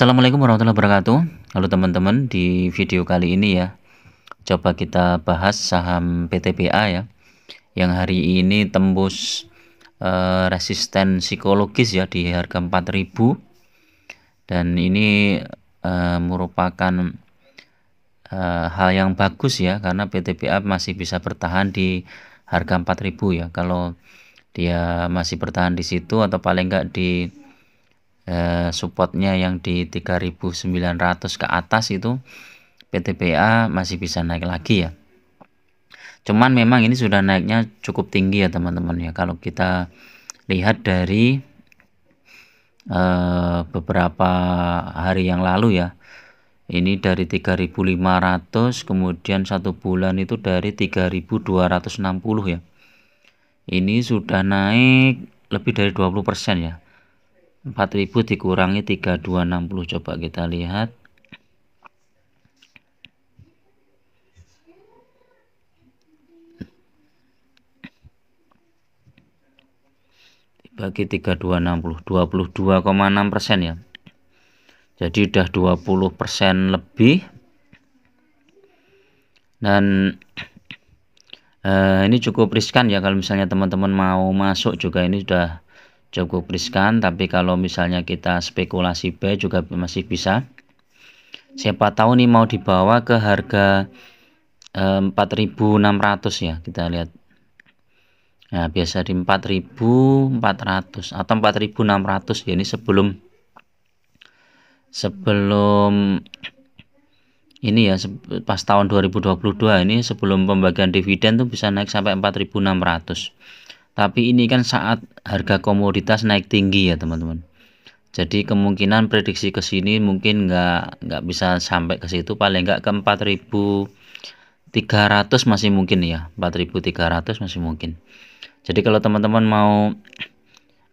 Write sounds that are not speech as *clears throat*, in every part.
Assalamualaikum warahmatullahi wabarakatuh. Halo teman-teman, di video kali ini ya, coba kita bahas saham PTPA ya, yang hari ini tembus eh, resisten psikologis ya di harga 4000 dan ini eh, merupakan eh, hal yang bagus ya karena PTPA masih bisa bertahan di harga 4000 ya. Kalau dia masih bertahan di situ atau paling enggak di Eh, supportnya yang di 3900 ke atas itu PTBA masih bisa naik lagi ya cuman memang ini sudah naiknya cukup tinggi ya teman-teman ya kalau kita lihat dari eh, beberapa hari yang lalu ya ini dari 3500 kemudian satu bulan itu dari 3260 ya ini sudah naik lebih dari 20% ya 4000 dikurangi 3260 coba kita lihat bagi 3260 22,6 persen ya jadi udah 20 persen lebih dan eh, ini cukup riskan ya kalau misalnya teman-teman mau masuk juga ini sudah cukup riskan tapi kalau misalnya kita spekulasi b juga masih bisa siapa tahu nih mau dibawa ke harga eh, 4600 ya kita lihat nah biasa di 4400 atau 4600 ya ini sebelum sebelum ini ya pas tahun 2022 ini sebelum pembagian dividen tuh bisa naik sampai 4600 tapi ini kan saat harga komoditas naik tinggi ya teman-teman. Jadi kemungkinan prediksi ke sini mungkin nggak nggak bisa sampai ke situ paling nggak ke 4.300 masih mungkin ya 4.300 masih mungkin. Jadi kalau teman-teman mau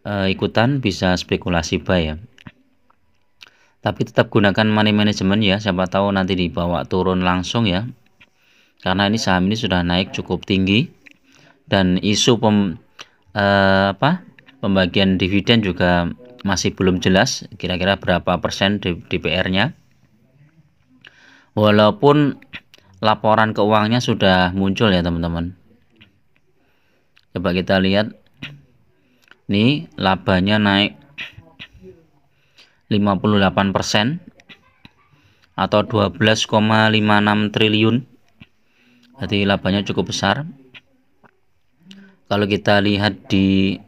e, ikutan bisa spekulasi buy ya. Tapi tetap gunakan money management ya siapa tahu nanti dibawa turun langsung ya. Karena ini saham ini sudah naik cukup tinggi dan isu pem uh, apa pembagian dividen juga masih belum jelas kira-kira berapa persen DPR-nya. Walaupun laporan keuangannya sudah muncul ya teman-teman. Coba kita lihat. Nih labanya naik 58 persen atau 12,56 triliun. Jadi labanya cukup besar kalau kita lihat di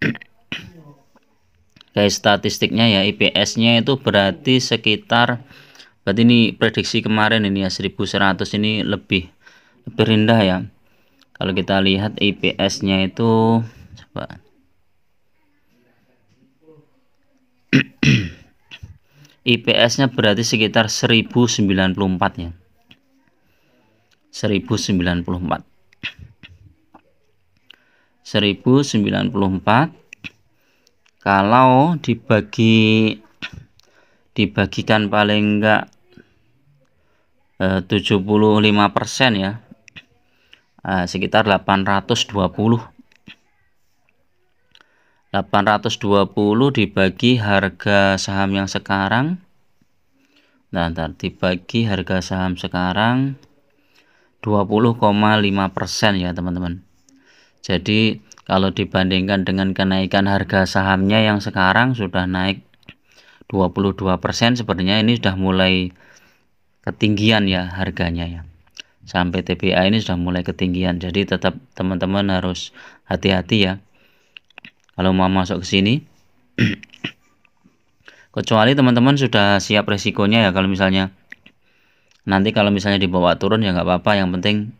*clears throat* kayak statistiknya ya IPS-nya itu berarti sekitar berarti ini prediksi kemarin ini ya 1100 ini lebih lebih rendah ya kalau kita lihat IPS-nya itu coba *clears throat* IPS-nya berarti sekitar 1094 ya 1094 1094 kalau dibagi dibagikan paling enggak eh, 75% ya eh, sekitar 820 820 dibagi harga saham yang sekarang nah ntar dibagi harga saham sekarang 20,5% ya teman-teman jadi kalau dibandingkan dengan kenaikan harga sahamnya yang sekarang sudah naik 22% sebenarnya ini sudah mulai ketinggian ya harganya ya. Sampai TBA ini sudah mulai ketinggian. Jadi tetap teman-teman harus hati-hati ya. Kalau mau masuk ke sini *clears throat* kecuali teman-teman sudah siap resikonya ya kalau misalnya nanti kalau misalnya dibawa turun ya nggak apa-apa yang penting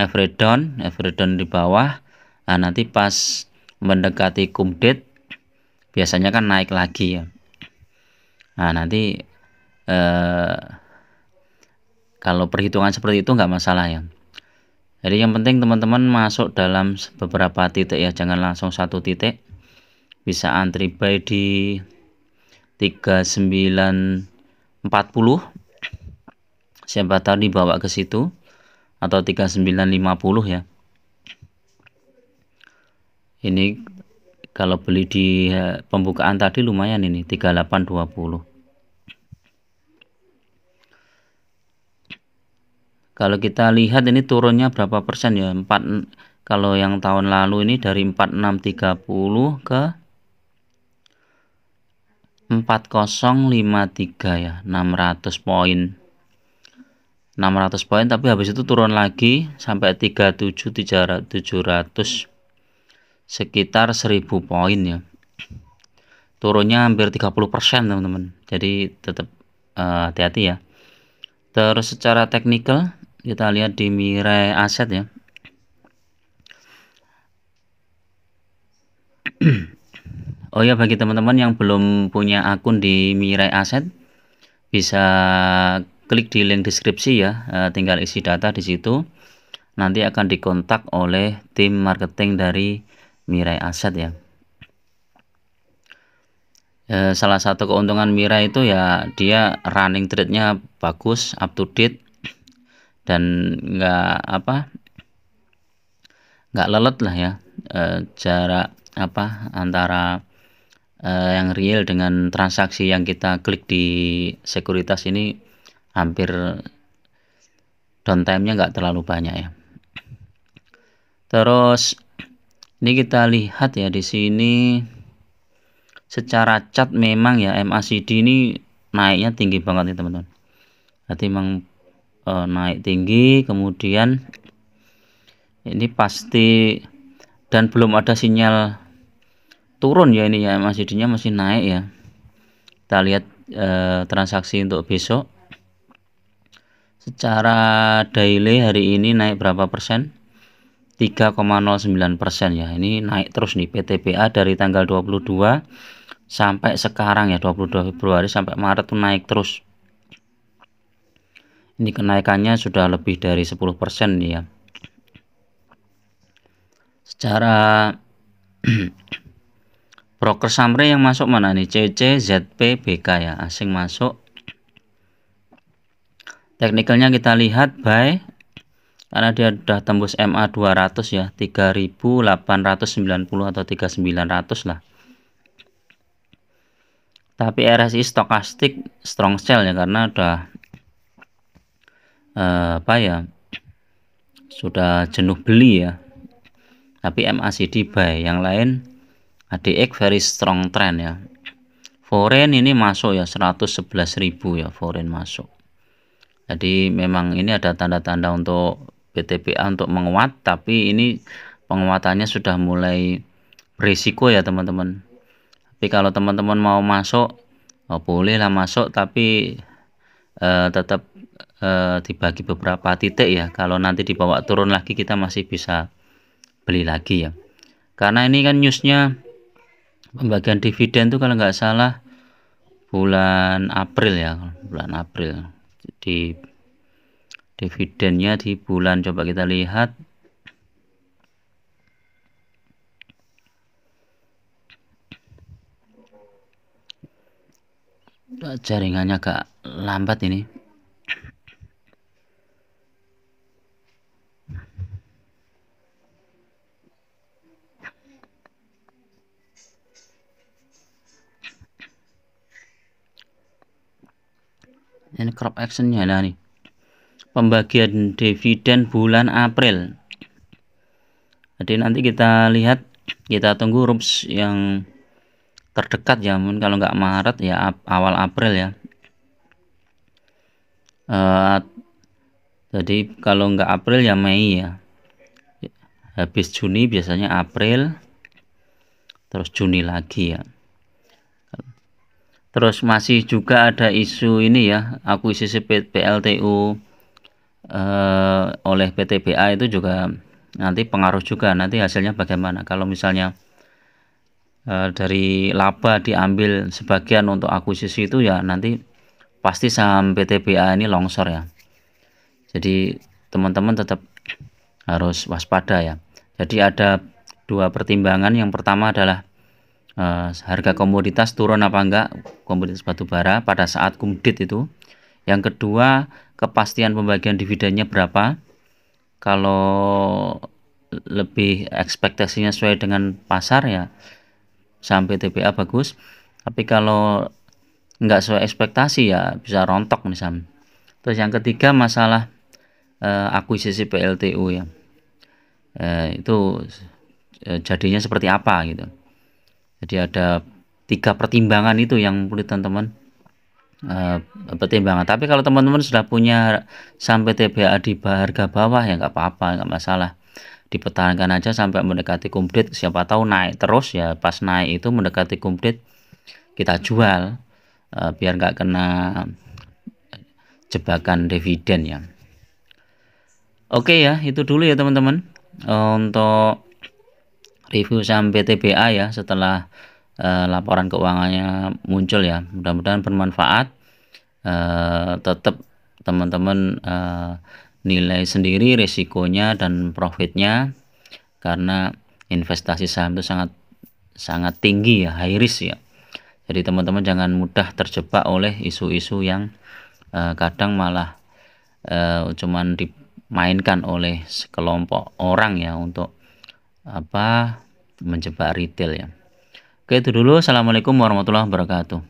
average down average down di bawah nah, nanti pas mendekati kumdit biasanya kan naik lagi ya nah nanti eh, kalau perhitungan seperti itu nggak masalah ya jadi yang penting teman-teman masuk dalam beberapa titik ya jangan langsung satu titik bisa antri buy di 3940 siapa tahu dibawa ke situ atau 3950 ya ini kalau beli di eh, pembukaan tadi lumayan ini 3820 kalau kita lihat ini turunnya berapa persen ya 4 kalau yang tahun lalu ini dari 4630 ke 4053 ya 600 poin 600 poin tapi habis itu turun lagi sampai 37 sekitar 1000 poin ya turunnya hampir 30% teman-teman jadi tetap eh, hati-hati uh, ya terus secara teknikal kita lihat di mirai aset ya *clears throat* oh ya bagi teman-teman yang belum punya akun di mirai aset bisa klik di link deskripsi ya eh, tinggal isi data di situ nanti akan dikontak oleh tim marketing dari Mirai Aset ya eh, salah satu keuntungan Mirai itu ya dia running trade-nya bagus up to date dan nggak apa nggak lelet lah ya e, jarak apa antara yang real dengan transaksi yang kita klik di sekuritas ini hampir downtime-nya nggak terlalu banyak ya. Terus ini kita lihat ya di sini secara cat memang ya MACD ini naiknya tinggi banget nih teman-teman. Berarti memang e, naik tinggi kemudian ini pasti dan belum ada sinyal turun ya ini ya MACD-nya masih naik ya. Kita lihat e, transaksi untuk besok secara daily hari ini naik berapa persen 3,09 persen ya ini naik terus nih PTBA dari tanggal 22 sampai sekarang ya 22 Februari sampai Maret tuh naik terus ini kenaikannya sudah lebih dari 10% nih ya secara *clears throat* broker summary yang masuk mana nih CC ZP BK ya asing masuk Teknikalnya kita lihat by karena dia sudah tembus MA 200 ya 3890 atau 3900 lah tapi RSI stokastik strong sell ya karena udah eh, apa ya sudah jenuh beli ya tapi MACD buy yang lain ADX very strong trend ya foreign ini masuk ya 111.000 ya foreign masuk jadi memang ini ada tanda-tanda untuk BTPA untuk menguat, tapi ini penguatannya sudah mulai berisiko ya teman-teman. Tapi kalau teman-teman mau masuk, oh, bolehlah masuk, tapi eh, tetap eh, dibagi beberapa titik ya. Kalau nanti dibawa turun lagi kita masih bisa beli lagi ya. Karena ini kan newsnya pembagian dividen tuh kalau nggak salah bulan April ya, bulan April di dividennya di bulan coba kita lihat jaringannya agak lambat ini crop actionnya lah nih pembagian dividen bulan April jadi nanti kita lihat kita tunggu rups yang terdekat ya mungkin kalau nggak Maret ya awal April ya uh, jadi kalau nggak April ya Mei ya habis Juni biasanya April terus Juni lagi ya terus masih juga ada isu ini ya akuisisi PLTU eh, oleh PTBA itu juga nanti pengaruh juga nanti hasilnya bagaimana kalau misalnya eh, dari laba diambil sebagian untuk akuisisi itu ya nanti pasti saham PTBA ini longsor ya jadi teman-teman tetap harus waspada ya jadi ada dua pertimbangan yang pertama adalah uh, harga komoditas turun apa enggak komoditas batu bara pada saat kumdit itu. Yang kedua, kepastian pembagian dividennya berapa. Kalau lebih ekspektasinya sesuai dengan pasar ya sampai TPA bagus. Tapi kalau enggak sesuai ekspektasi ya bisa rontok misalnya. Terus yang ketiga masalah uh, akuisisi PLTU ya. Uh, itu uh, jadinya seperti apa gitu jadi ada tiga pertimbangan itu yang boleh teman-teman uh, pertimbangan tapi kalau teman-teman sudah punya sampai TBA di harga bawah ya nggak apa-apa nggak masalah dipertahankan aja sampai mendekati komplit siapa tahu naik terus ya pas naik itu mendekati komplit kita jual uh, biar nggak kena jebakan dividen ya oke ya itu dulu ya teman-teman eh, untuk review saham PTBA ya setelah uh, laporan keuangannya muncul ya. Mudah-mudahan bermanfaat. Eh, tetap teman-teman eh, nilai sendiri risikonya dan profitnya karena investasi saham itu sangat sangat tinggi ya, high risk ya. Jadi teman-teman jangan mudah terjebak oleh isu-isu yang uh, kadang malah eh, cuman dimainkan oleh sekelompok orang ya untuk apa menjebak retail ya. Oke itu dulu. Assalamualaikum warahmatullahi wabarakatuh.